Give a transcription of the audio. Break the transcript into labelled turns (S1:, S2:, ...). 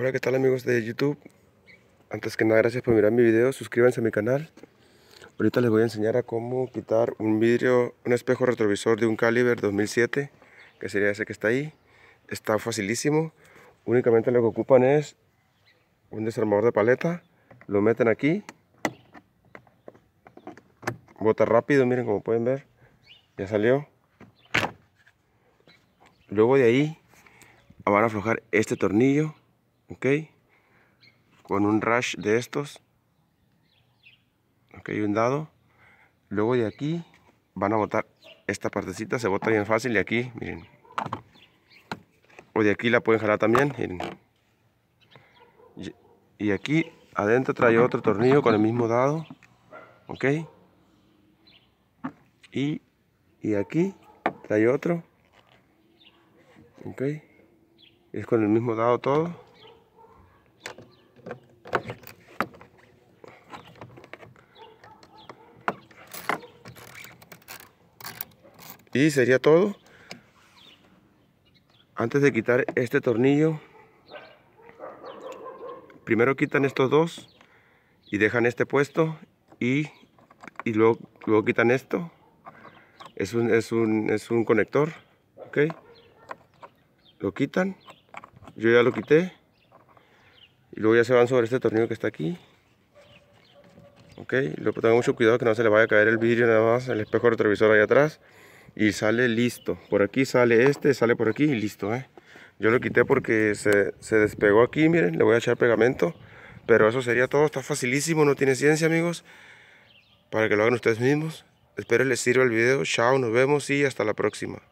S1: Hola, ¿qué tal amigos de YouTube? Antes que nada, gracias por mirar mi video, suscríbanse a mi canal. Ahorita les voy a enseñar a cómo quitar un vidrio, un espejo retrovisor de un Caliber 2007, que sería ese que está ahí. Está facilísimo. Únicamente lo que ocupan es un desarmador de paleta, lo meten aquí. Bota rápido, miren como pueden ver, ya salió. Luego de ahí van a aflojar este tornillo ok con un rush de estos ok un dado luego de aquí van a botar esta partecita se bota bien fácil y aquí miren o de aquí la pueden jalar también miren. y aquí adentro trae otro tornillo con el mismo dado ok y, y aquí trae otro ok es con el mismo dado todo sería todo antes de quitar este tornillo primero quitan estos dos y dejan este puesto y, luego, quitan esto es un, conector ok lo quitan yo ya lo quité y luego ya se van sobre este tornillo que está aquí ok, lo tengan mucho cuidado que no se le vaya a caer el vidrio nada más el espejo retrovisor ahí atrás y sale listo. Por aquí sale este, sale por aquí y listo. ¿eh? Yo lo quité porque se, se despegó aquí, miren, le voy a echar pegamento. Pero eso sería todo, está facilísimo, no tiene ciencia amigos. Para que lo hagan ustedes mismos. Espero les sirva el video. Chao, nos vemos y hasta la próxima.